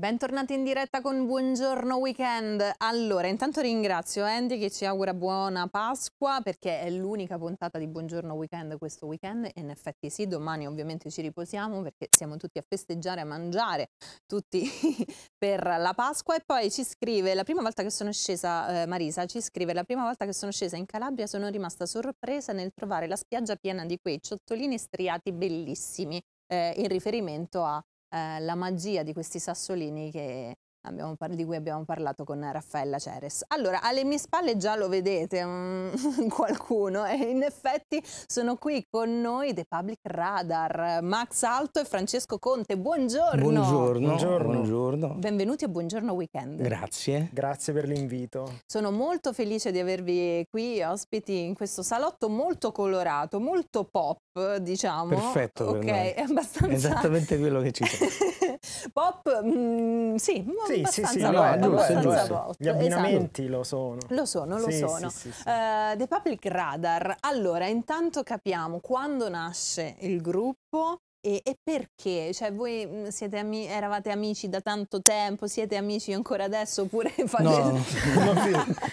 Bentornati in diretta con Buongiorno Weekend. Allora, intanto ringrazio Andy che ci augura buona Pasqua perché è l'unica puntata di Buongiorno Weekend questo weekend e in effetti sì, domani ovviamente ci riposiamo perché siamo tutti a festeggiare, a mangiare, tutti per la Pasqua e poi ci scrive, la prima volta che sono scesa, eh, Marisa ci scrive, la prima volta che sono scesa in Calabria sono rimasta sorpresa nel trovare la spiaggia piena di quei ciottolini striati bellissimi. Eh, in riferimento a eh, la magia di questi sassolini che abbiamo, di cui abbiamo parlato con Raffaella Ceres. Allora, alle mie spalle già lo vedete um, qualcuno e in effetti sono qui con noi The Public Radar, Max Alto e Francesco Conte. Buongiorno. Buongiorno. buongiorno. buongiorno. Benvenuti e Buongiorno Weekend. Grazie. Grazie per l'invito. Sono molto felice di avervi qui ospiti in questo salotto molto colorato, molto pop, diciamo. Perfetto. Ok, è abbastanza... Esattamente quello che ci serve. pop, mh, mm, mm, sì, sì, sì, sì, no, è giusto, giusto. Gli abbinamenti esatto. lo sono. Lo sono, lo sì, sono. Sì, uh, The Public Radar. Allora, intanto capiamo quando nasce il gruppo, e, e, perché? Cioè, voi mm, ami eravate amici da tanto tempo, siete amici ancora adesso oppure fate... No,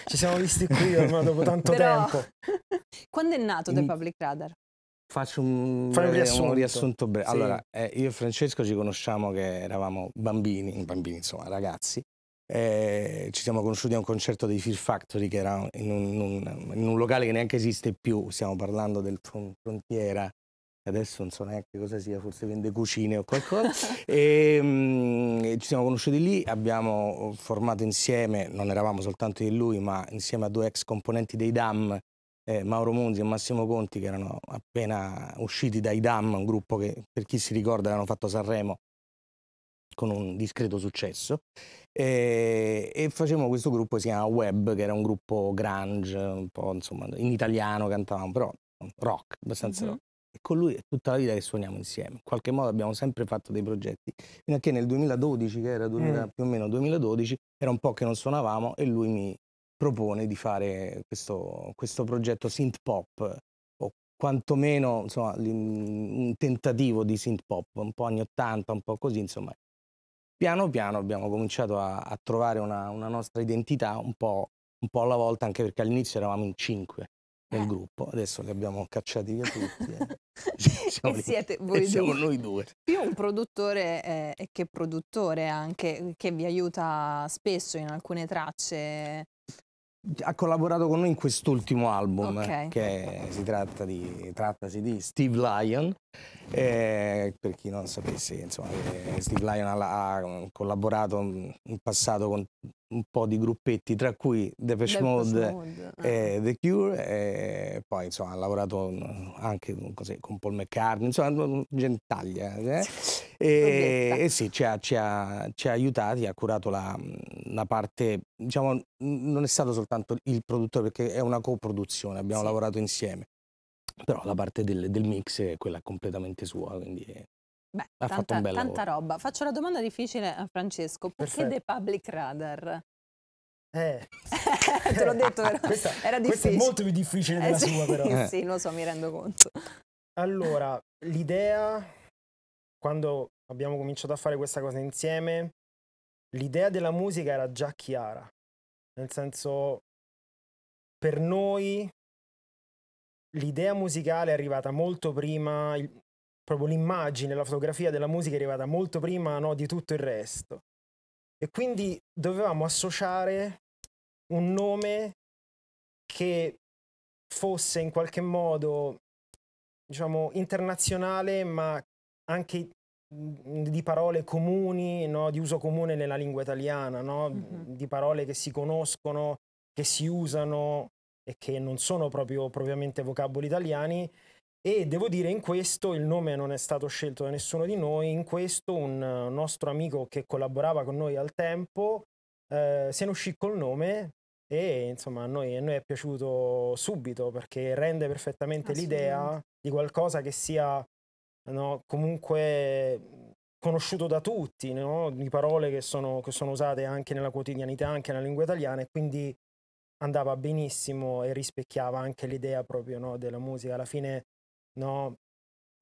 ci siamo visti qui ormai dopo tanto Però, tempo. Quando è nato The Public Radar? Faccio un, Fai un riassunto, un riassunto breve. Sì. Allora, eh, io e Francesco ci conosciamo che eravamo bambini, bambini insomma, ragazzi. Eh, ci siamo conosciuti a un concerto dei Fear Factory che era in un, in un, in un locale che neanche esiste più, stiamo parlando del Frontiera, adesso non so neanche cosa sia, forse vende cucine o qualcosa. Ehm, e, mh, ci siamo conosciuti lì, abbiamo formato insieme, non eravamo soltanto io e lui, ma insieme a due ex componenti dei DAM, eh, Mauro Monzi e Massimo Conti che erano appena usciti dai DAM, un gruppo che per chi si ricorda avevano fatto Sanremo con un discreto successo e, e facevamo questo gruppo che si chiama Web che era un gruppo grunge, un po' insomma in italiano cantavamo però rock, abbastanza mm -hmm. rock e con lui è tutta la vita che suoniamo insieme. In qualche modo abbiamo sempre fatto dei progetti, fino a che nel 2012, che era 2000, mm. più o meno 2012, era un po' che non suonavamo e lui mi, propone di fare questo, questo progetto synth pop o quantomeno insomma, mm, un tentativo di synth pop, un po' anni 80, un po' così, insomma. Piano piano abbiamo cominciato a, a trovare una, una, nostra identità un po', un po' alla volta, anche perché all'inizio eravamo in cinque nel eh. gruppo, adesso li abbiamo cacciati via tutti. Eh. e siete voi e due. siamo noi due. Più un produttore eh, che produttore anche, che vi aiuta spesso in alcune tracce ha collaborato con noi in quest'ultimo album okay. che si tratta di, trattasi di Steve Lyon e eh, per chi non sapesse, insomma, eh, Steve Lionel ha mm, collaborato mm, in passato con un po' di gruppetti, tra cui Depeche, Depeche Mode, Mode. Eh, ah. The Cure, e poi insomma, ha lavorato mm, anche così, con Paul McCartney, insomma, gentaglia. Eh? E, e, sì, ci ha, ci, ha, ci ha, aiutati, ha curato la, la, parte, diciamo, non è stato soltanto il produttore perché è una coproduzione, abbiamo sì. lavorato insieme però la parte del, del mix è quella completamente sua, quindi è, Beh, ha tanta, fatto un bel tanta lavoro. roba. Faccio la domanda difficile a Francesco, perché Perfetto. The Public Radar? Eh. Te l'ho detto, era, questa, era difficile. Questa è molto più difficile eh della eh, sua, sì, però. Sì, lo so, mi rendo conto. Allora, l'idea, quando abbiamo cominciato a fare questa cosa insieme, l'idea della musica era già chiara. Nel senso, per noi l'idea musicale è arrivata molto prima, il, proprio l'immagine, la fotografia della musica è arrivata molto prima no, di tutto il resto. E quindi dovevamo associare un nome che fosse in qualche modo diciamo internazionale ma anche di parole comuni no? di uso comune nella lingua italiana no? mm -hmm. di parole che si conoscono che si usano e che non sono proprio, propriamente vocaboli italiani. E devo dire in questo il nome non è stato scelto da nessuno di noi, in questo un nostro amico che collaborava con noi al tempo eh, se ne uscì col nome e insomma a noi, a noi è piaciuto subito perché rende perfettamente l'idea di qualcosa che sia no, comunque conosciuto da tutti, no? di parole che sono, che sono usate anche nella quotidianità, anche nella lingua italiana e quindi andava benissimo e rispecchiava anche l'idea proprio no, della musica. Alla fine, no,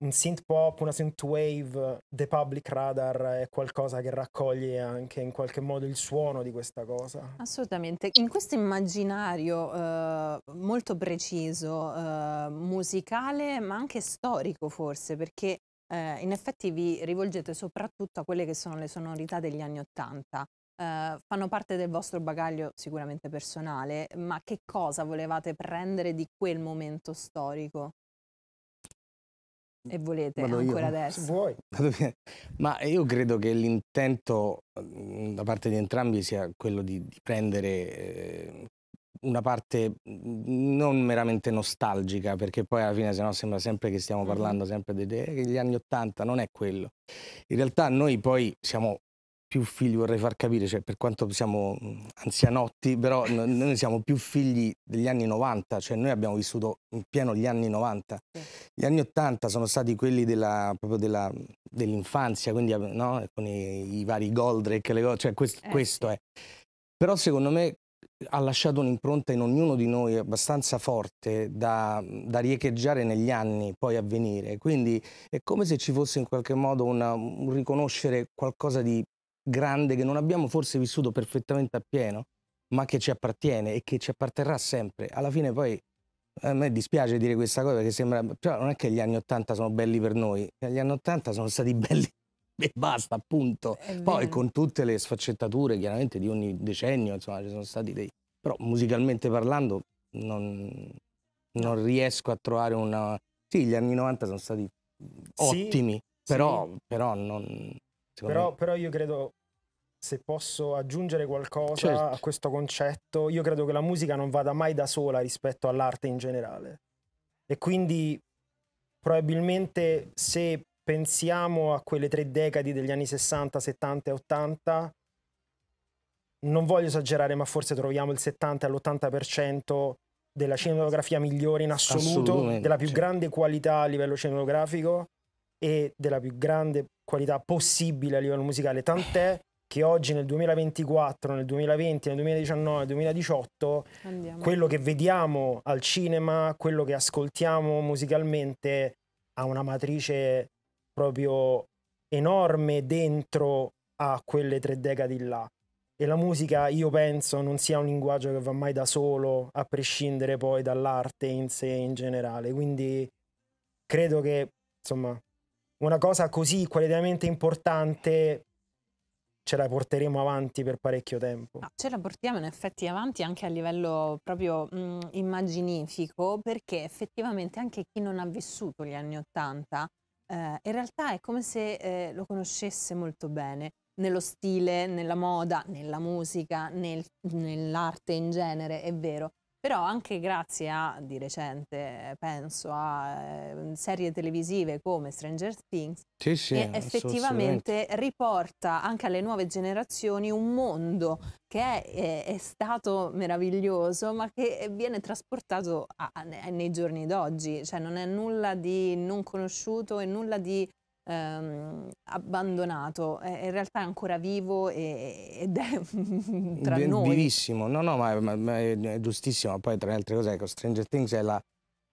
un synth pop, una synth wave, The Public Radar è qualcosa che raccoglie anche in qualche modo il suono di questa cosa. Assolutamente. In questo immaginario eh, molto preciso, eh, musicale, ma anche storico forse, perché eh, in effetti vi rivolgete soprattutto a quelle che sono le sonorità degli anni Ottanta eh, fanno parte del vostro bagaglio sicuramente personale, ma che cosa volevate prendere di quel momento storico? E volete Vado ancora io. adesso? Se vuoi. Ma io credo che l'intento uhm, da parte di entrambi sia quello di, di prendere eh, una parte mhmm, non meramente nostalgica, perché poi alla fine sennò sembra sempre che stiamo parlando sempre degli eh, anni Ottanta, non è quello. In realtà noi poi siamo più figli vorrei far capire, cioè per quanto siamo anzianotti, però noi siamo più figli degli anni 90, cioè noi abbiamo vissuto in pieno gli anni 90. Gli anni 80 sono stati quelli dell'infanzia, quindi eh, no? Eh, con i, i, vari Goldrake, le cose, cioè quest, eh, questo è. Però secondo me ha lasciato un'impronta in ognuno di noi abbastanza forte da, da, riecheggiare negli anni poi a venire. Quindi è come se ci fosse in qualche modo una, un riconoscere qualcosa di grande che non abbiamo forse vissuto perfettamente appieno, ma che ci appartiene e che ci apparterrà sempre. Alla fine poi a me dispiace dire questa cosa perché sembra, però non è che gli anni 80 sono belli per noi, gli anni 80 sono stati belli e basta, appunto. Poi con tutte le sfaccettature chiaramente di ogni decennio, insomma, ci sono stati dei... però musicalmente parlando non, non riesco a trovare una... Sì, gli anni 90 sono stati ottimi, sì, però, sì. però non... Però, però, io credo se posso aggiungere qualcosa certo. a questo concetto, io credo che la musica non vada mai da sola rispetto all'arte in generale. E quindi probabilmente se pensiamo a quelle tre decadi degli anni 60, 70 e 80, non voglio esagerare, ma forse troviamo il 70 all'80% della cinematografia migliore in assoluto, della più grande qualità a livello cinematografico e della più grande qualità possibile a livello musicale, tant'è che oggi nel 2024, nel 2020, nel 2019, nel 2018, Andiamo. quello che vediamo al cinema, quello che ascoltiamo musicalmente ha una matrice proprio enorme dentro a quelle tre decadi là. E la musica, io penso, non sia un linguaggio che va mai da solo, a prescindere poi dall'arte in sé in generale. Quindi credo che, insomma, una cosa così qualitativamente importante ce la porteremo avanti per parecchio tempo. Ah, ce la portiamo in effetti avanti anche a livello proprio mh, immaginifico, perché effettivamente anche chi non ha vissuto gli anni Ottanta, eh, in realtà è come se eh, lo conoscesse molto bene nello stile, nella moda, nella musica, nel, nell'arte in genere, è vero, però anche grazie a, di recente, penso a ehm, serie televisive come Stranger Things, sì, sì, che effettivamente riporta anche alle nuove generazioni un mondo che è, è stato meraviglioso, ma che viene trasportato a, a, nei giorni d'oggi, cioè non è nulla di non conosciuto e nulla di ehm, abbandonato, eh, in realtà è ancora vivo e, ed è tra Viv, noi. Vivissimo, no no ma, ma, ma è giustissimo, poi tra le altre cose ecco, Stranger Things è la,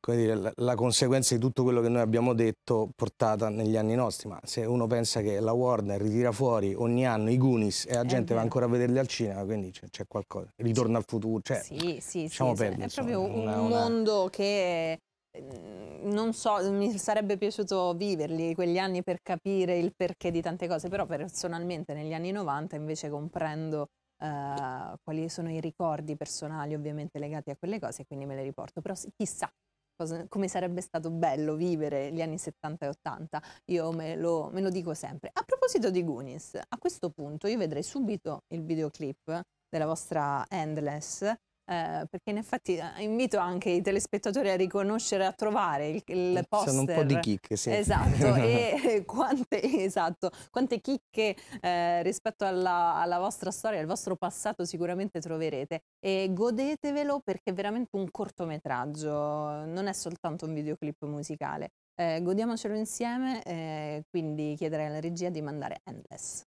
dire, la, la, conseguenza di tutto quello che noi abbiamo detto portata negli anni nostri, ma se uno pensa che la Warner ritira fuori ogni anno i Goonies e la gente va ancora a vederli al cinema, quindi c'è, qualcosa, ritorna al futuro, cioè, sì, sì, diciamo sì, per, è insomma, proprio un una, una... mondo che... È Ehm, non so, mi sarebbe piaciuto viverli quegli anni per capire il perché di tante cose, però personalmente negli anni 90 invece comprendo eh, quali sono i ricordi personali ovviamente legati a quelle cose e quindi me le riporto, però chissà cosa, come sarebbe stato bello vivere gli anni 70 e 80, io me lo, me lo dico sempre. A proposito di Goonies, a questo punto io vedrei subito il videoclip della vostra Endless eh, perché in effetti eh, invito anche i telespettatori a riconoscere, a trovare il, il poster. Sono un po' di chicche, sì. Esatto, e quante, esatto, quante chicche eh, rispetto alla, alla, vostra storia, al vostro passato sicuramente troverete. E godetevelo perché è veramente un cortometraggio, non è soltanto un videoclip musicale. Eh, godiamocelo insieme, eh, quindi chiederei alla regia di mandare Endless.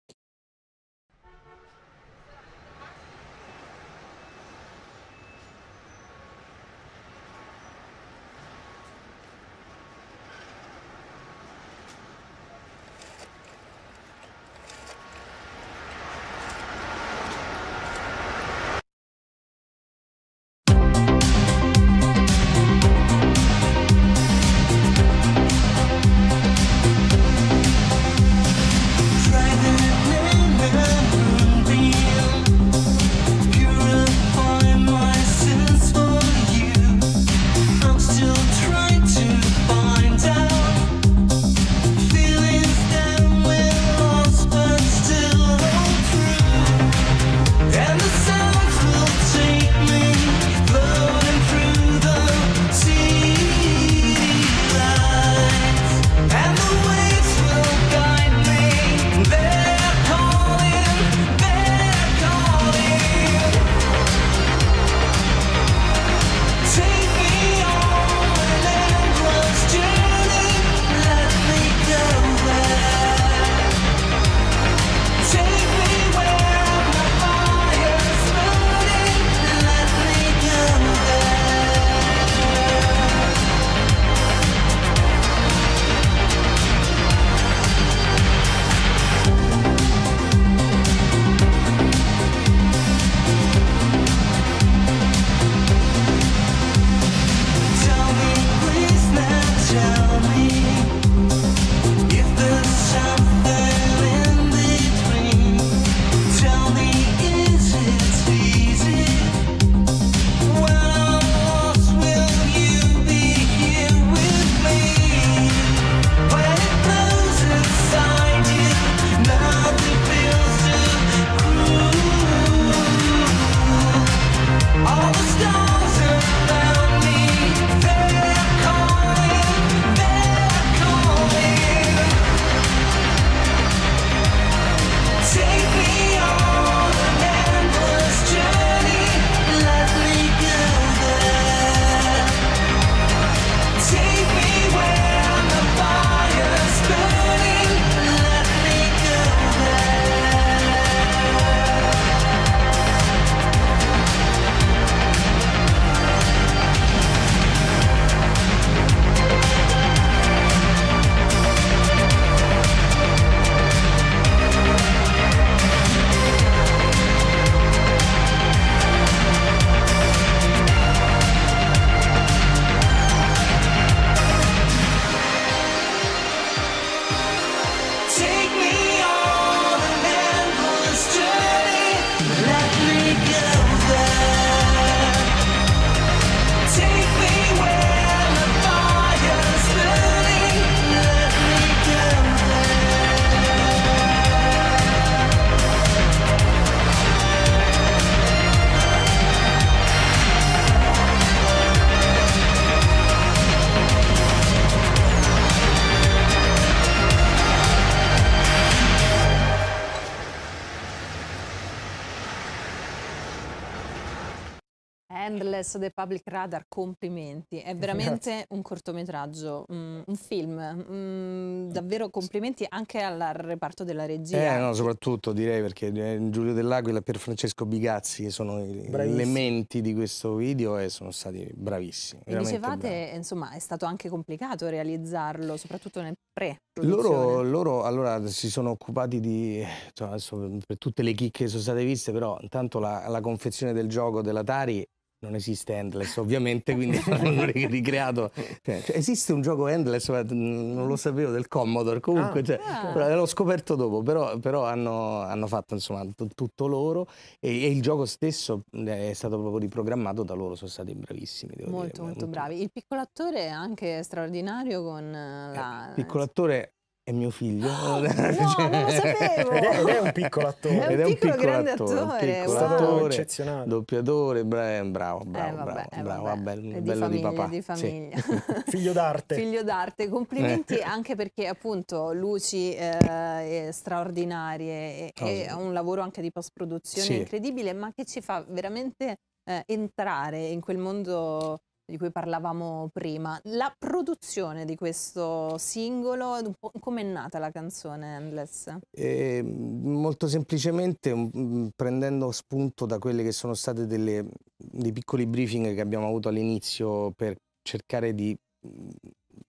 Princess the Public Radar, complimenti. È veramente Grazie. un cortometraggio, un, mm, un film. Mm, davvero complimenti anche al reparto della regia. Eh, no, soprattutto direi perché eh, Giulio Dell'Aquila e per Francesco Bigazzi che sono Bravissimo. gli elementi di questo video e eh, sono stati bravissimi. E dicevate, bravi. insomma, è stato anche complicato realizzarlo, soprattutto nel pre. Loro, loro allora si sono occupati di cioè, adesso, per tutte le chicche che sono state viste, però intanto la, la confezione del gioco dell'Atari non esiste Endless ovviamente, quindi hanno ricreato. Cioè, cioè, esiste un gioco Endless, non lo sapevo, del Commodore comunque, ah, cioè, ah. l'ho scoperto dopo, però, però hanno, hanno, fatto insomma tutto loro e, e, il gioco stesso eh, è stato proprio riprogrammato da loro, sono stati bravissimi. Molto, molto, molto bravi. Il piccolo attore è anche straordinario con eh, eh, la... Il piccolo attore è mio figlio. Ah, no, cioè... non lo cioè, sapevo. Ed è, un piccolo attore. Ed è un piccolo, piccolo grande attore. attore. Piccolo wow. attore eccezionale. Doppiatore, bravo, bravo, bravo. Eh, vabbè, bravo, eh, vabbè. Vabbè, di bello famiglia, di papà. Di famiglia. Sì. figlio d'arte. Figlio d'arte. Complimenti eh. anche perché appunto luci eh, straordinarie e, oh, un lavoro anche di post-produzione sì. incredibile, ma che ci fa veramente eh, entrare in quel mondo di cui parlavamo prima. La produzione di questo singolo, come è nata la canzone Endless? Eh, molto semplicemente mm, mm, prendendo spunto da quelle che sono state delle, dei piccoli briefing che abbiamo avuto all'inizio per cercare di mm,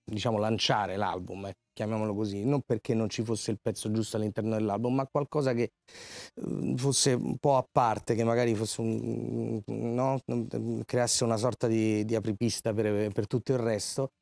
diciamo, lanciare l'album, eh, chiamiamolo così, non perché non ci fosse il pezzo giusto all'interno dell'album, ma qualcosa che eh, fosse un po' a parte, che magari fosse un, no? Ehm, creasse una sorta di, di apripista per, per, tutto il resto.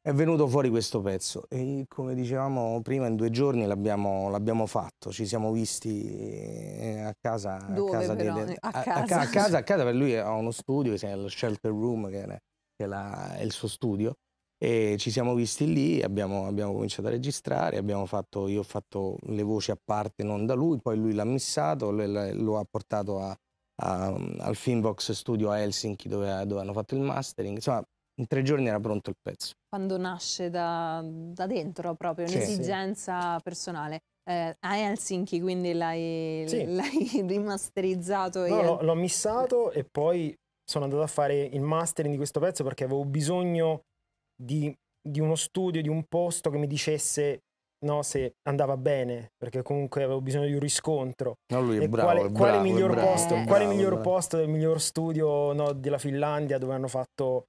È venuto fuori questo pezzo e come dicevamo prima in due giorni l'abbiamo, fatto, ci siamo visti eh, a casa. Dove, a, casa però, delle, a, a, casa. a casa. A casa, per lui ha uno studio, che è lo Shelter Room, che, era, che è la, è il suo studio e ci siamo visti lì, abbiamo, abbiamo cominciato a registrare, fatto, io ho fatto le voci a parte non da lui, poi lui l'ha missato, lo ha portato a, a, al Finvox Studio a Helsinki dove, dove hanno fatto il mastering. Insomma, in tre giorni era pronto il pezzo. Quando nasce da, da dentro proprio, un'esigenza sì. personale. Eh, a Helsinki quindi l'hai, sì. rimasterizzato? No, l'ho missato e poi sono andato a fare il mastering di questo pezzo perché avevo bisogno di, di uno studio, di un posto che mi dicesse No, se andava bene, perché comunque avevo bisogno di un riscontro. No, lui è bravo, quale, è bravo, quale miglior, bravo, posto, bravo, quale miglior posto del miglior studio no, della Finlandia dove hanno fatto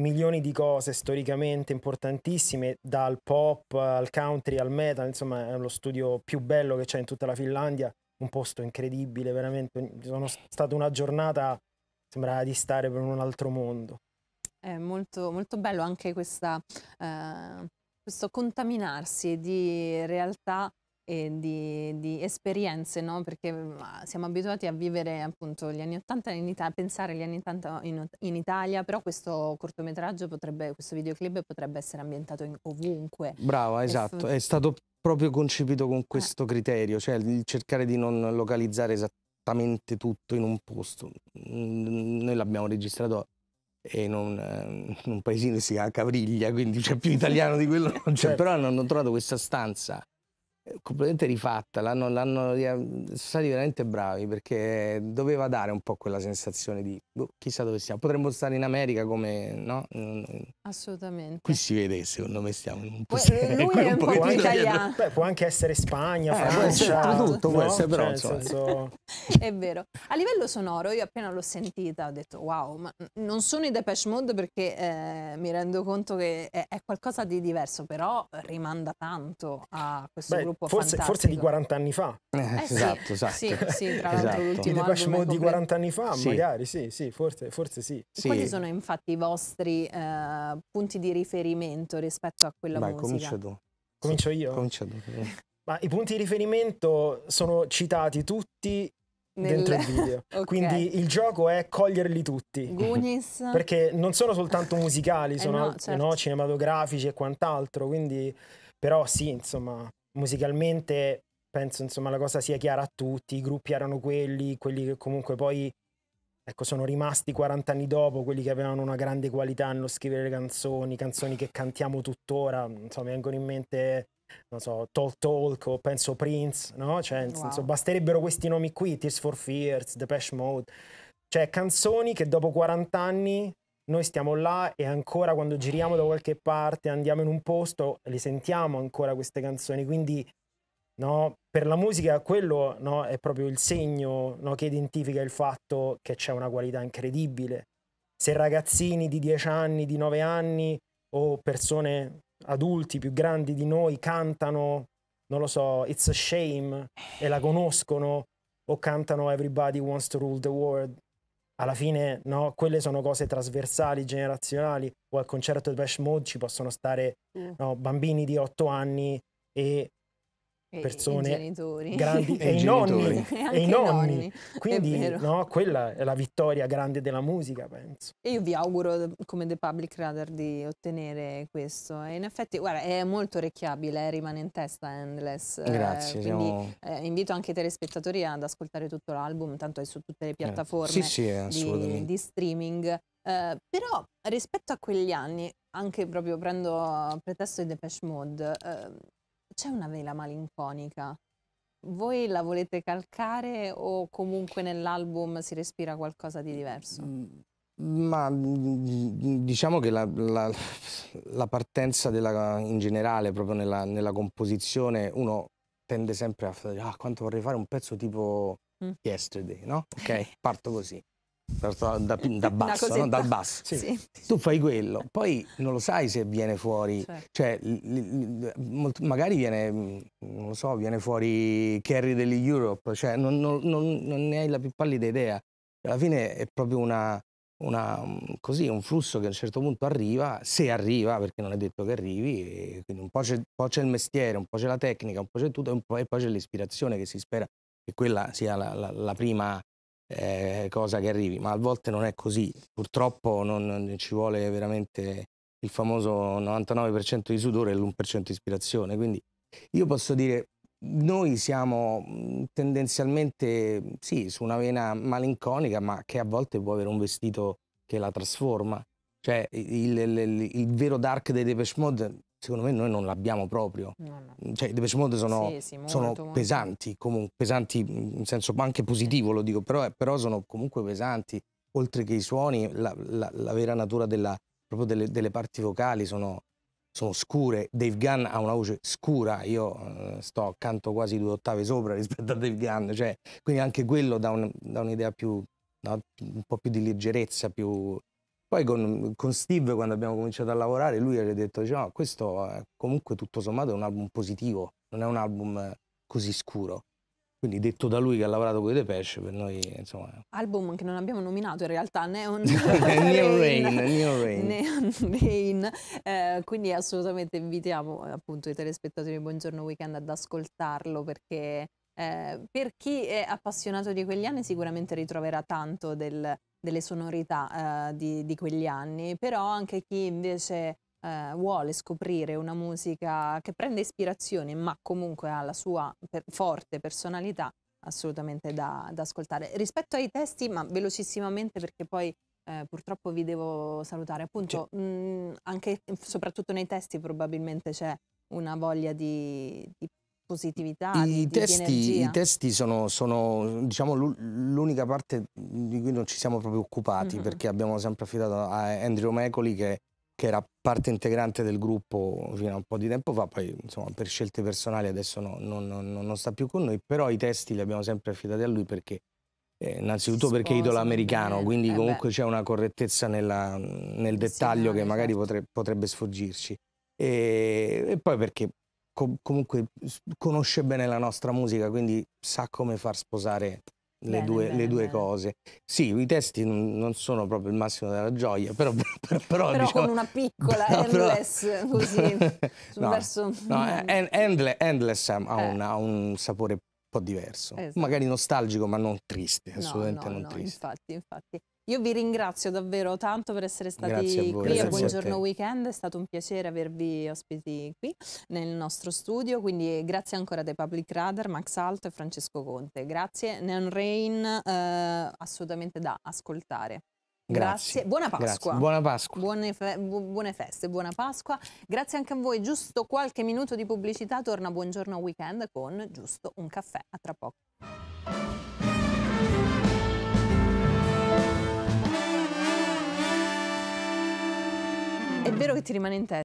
milioni di cose storicamente importantissime, dal pop al country al metal, insomma è lo studio più bello che c'è in tutta la Finlandia, un posto incredibile, veramente. Sono stata una giornata, sembrava di stare per un altro mondo è molto, molto bello anche questa, eh, questo contaminarsi di realtà e di, di esperienze, no? perché mm, ah, siamo abituati a vivere appunto gli anni 80 in Italia, a pensare agli anni 80 in, in, Italia, però questo cortometraggio potrebbe, questo videoclip potrebbe essere ambientato in, ovunque. Brava, esatto, è stato proprio concepito con eh. questo eh. criterio, cioè cercare di non localizzare esattamente tutto in un posto. Noi l'abbiamo registrato in un, eh, in un, paesino che si chiama Cavriglia, quindi c'è più italiano di quello non c'è, certo. però hanno trovato questa stanza eh, completamente rifatta, l'hanno, l'hanno, sono stati veramente bravi perché doveva dare un po' quella sensazione di boh, chissà dove siamo, potremmo stare in America come no? Assolutamente. Qui si vede secondo me stiamo in un po' eh, Lui è un, po' più italiano. Beh, può anche essere Spagna, eh, Francia, tutto no? questo, però cioè, senso... è vero. A livello sonoro io appena l'ho sentita ho detto wow, ma non sono i Depeche Mode perché eh, mi rendo conto che è, è, qualcosa di diverso, però rimanda tanto a questo Beh, gruppo forse, forse, di 40 anni fa. Eh, eh esatto, sì, esatto. Sì, sì, tra l'altro esatto. l'ultimo album Mode di 40 anni fa, sì. magari, sì, sì, forse, forse sì. sì. Quali sono infatti i vostri eh, punti di riferimento rispetto a quella Vai, musica? Comincio, tu. comincio io? Comincio tu. Ma i punti di riferimento sono citati tutti nel... dentro il video. okay. Quindi il gioco è coglierli tutti. Goonies. Perché non sono soltanto musicali, eh sono eh no, certo. no, cinematografici e quant'altro. Quindi, però sì, insomma, musicalmente penso insomma la cosa sia chiara a tutti, i gruppi erano quelli, quelli che comunque poi ecco, sono rimasti 40 anni dopo, quelli che avevano una grande qualità nello scrivere le canzoni, canzoni che cantiamo tuttora, insomma mi vengono in mente non so, Talk Talk o penso Prince, no? Cioè, wow. senso, basterebbero questi nomi qui, Tears for Fears, Depeche Mode, cioè canzoni che dopo 40 anni noi stiamo là e ancora quando giriamo da qualche parte, andiamo in un posto, le sentiamo ancora queste canzoni, quindi no, per la musica quello no, è proprio il segno no, che identifica il fatto che c'è una qualità incredibile. Se ragazzini di 10 anni, di 9 anni o persone adulti più grandi di noi cantano, non lo so, It's a Shame e la conoscono o cantano Everybody Wants to Rule the World, alla fine no, quelle sono cose trasversali, generazionali, o al concerto di Bash Mode ci possono stare mm. no, bambini di 8 anni e persone, I genitori. grandi, e, i nonni, e i nonni. nonni. Quindi no, quella è la vittoria grande della musica, penso. E io vi auguro come The Public Radar di ottenere questo. E in effetti, guarda, è molto orecchiabile, eh, rimane in testa Endless. Eh, Grazie. Eh, quindi siamo... eh, invito anche i telespettatori ad ascoltare tutto l'album, tanto è su tutte le piattaforme sì, sì, di, di, streaming. Eh, però rispetto a quegli anni, anche proprio prendo pretesto di Depeche Mode, ehm, c'è una vela malinconica. Voi la volete calcare o comunque nell'album si respira qualcosa di diverso? Mm, mm, ma diciamo che la, la, la partenza della, in generale, proprio nella, nella, composizione, uno tende sempre a dire ah, quanto vorrei fare un pezzo tipo mm. yesterday, no? Ok, parto così da, da, da basso, no? dal basso. Sì. Sì. Tu fai quello, poi non lo sai se viene fuori, certo. cioè, magari viene, mm, non lo so, viene fuori Kerry dell'Europe, cioè non, non, non, non, ne hai la più pallida idea. Alla fine è proprio una, una, mm, così, un flusso che a un certo punto arriva, se arriva, perché non è detto che arrivi, quindi un po' c'è il mestiere, un po' c'è la tecnica, un po' c'è tutto e, po', e poi c'è l'ispirazione che si spera che quella sia la, la, la prima eh, cosa che arrivi, ma a volte non è così. Purtroppo non, non ci vuole veramente il famoso 99% di sudore e l'1% di ispirazione. Quindi io posso dire, noi siamo mm, tendenzialmente sì, su una vena malinconica, ma che a volte può avere un vestito che la trasforma. Cioè il, il, il, il vero dark dei Depeche Mode secondo me noi non l'abbiamo proprio. No, no. Mm, cioè, i Depeche Mode sono, sì, sì, molto, sono molto. pesanti, comunque, pesanti in senso anche positivo, lo dico, però, però sono comunque pesanti, oltre che i suoni, la, la, la vera natura della, delle, delle, parti vocali sono, sono, scure. Dave Gunn ha una voce scura, io eh, sto accanto quasi due ottave sopra rispetto a Dave Gunn, cioè, quindi anche quello dà, un'idea un più, da, un po' più di leggerezza, più poi con, con, Steve, quando abbiamo cominciato a lavorare, lui aveva detto, diciamo, questo è, comunque tutto sommato è un album positivo, non è un album eh, così scuro. Quindi detto da lui che ha lavorato con i Depeche, per noi insomma... Album che non abbiamo nominato in realtà, Neon Neon Rain. Neon Rain. Neon Rain. Eh, quindi assolutamente invitiamo appunto i telespettatori di Buongiorno Weekend ad ascoltarlo perché eh, per chi è appassionato di quegli anni sicuramente ritroverà tanto del, delle sonorità eh, di, di, quegli anni, però anche chi invece eh, vuole scoprire una musica che prende ispirazione ma comunque ha la sua per, forte personalità, assolutamente da, da, ascoltare. Rispetto ai testi, ma velocissimamente perché poi eh, purtroppo vi devo salutare, appunto, mh, mm, anche soprattutto nei testi probabilmente c'è una voglia di, di positività, I di, testi, di I testi sono, sono diciamo, l'unica parte di cui non ci siamo proprio occupati mm -hmm. perché abbiamo sempre affidato a Andrew Mecoli che, che, era parte integrante del gruppo fino a un po' di tempo fa, poi insomma, per scelte personali adesso no, non, non, non, sta più con noi, però i testi li abbiamo sempre affidati a lui perché eh, innanzitutto perché è idolo americano, eh, quindi eh, comunque c'è una correttezza nella, nel dettaglio sì, che magari certo. Esatto. potrebbe, potrebbe sfuggirci. E, e, poi perché com comunque conosce bene la nostra musica, quindi sa come far sposare le, bene, due, bene, le due cose. Sì, i testi non sono proprio il massimo della gioia, però... Però, però, però diciamo, con una piccola però, endless, così, no, no, endless, endless eh. ha, un, ha un sapore po' diverso, esatto. magari nostalgico ma non triste, assolutamente no, no, non no, triste. Infatti, infatti. Io vi ringrazio davvero tanto per essere stati a qui a Buongiorno a Weekend, è stato un piacere avervi ospiti qui nel nostro studio, quindi grazie ancora dei Public Radar, Max Alto e Francesco Conte. Grazie, Neon Rain eh, assolutamente da ascoltare. Grazie. Grazie. Buona Pasqua. Grazie. Buona Pasqua. Buone, fe buone, feste, buona Pasqua. Grazie anche a voi. Giusto qualche minuto di pubblicità. Torna Buongiorno Weekend con giusto un caffè. A tra poco. È vero che ti rimane in testa.